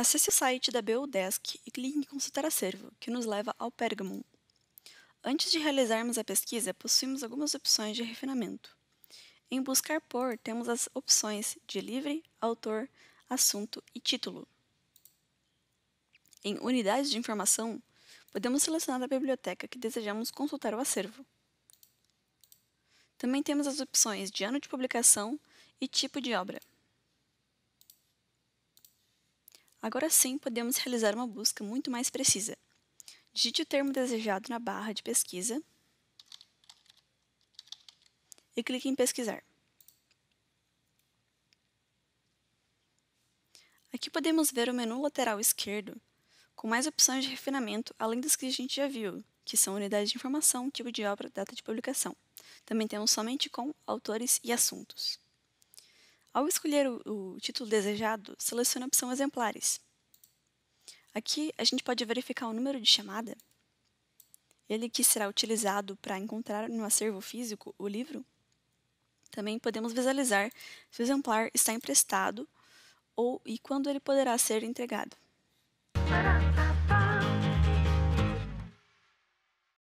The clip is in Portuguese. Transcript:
Acesse o site da BUDESC e clique em Consultar Acervo, que nos leva ao Pergamon. Antes de realizarmos a pesquisa, possuímos algumas opções de refinamento. Em Buscar Por, temos as opções de livre, autor, assunto e título. Em Unidades de Informação, podemos selecionar a biblioteca que desejamos consultar o acervo. Também temos as opções de ano de publicação e tipo de obra. Agora sim podemos realizar uma busca muito mais precisa. Digite o termo desejado na barra de pesquisa e clique em pesquisar. Aqui podemos ver o menu lateral esquerdo com mais opções de refinamento além das que a gente já viu, que são unidades de informação, tipo de obra, data de publicação. Também temos somente com, autores e assuntos. Ao escolher o, o título desejado, selecione a opção Exemplares. Aqui a gente pode verificar o número de chamada, ele que será utilizado para encontrar no acervo físico o livro. Também podemos visualizar se o exemplar está emprestado ou e quando ele poderá ser entregado.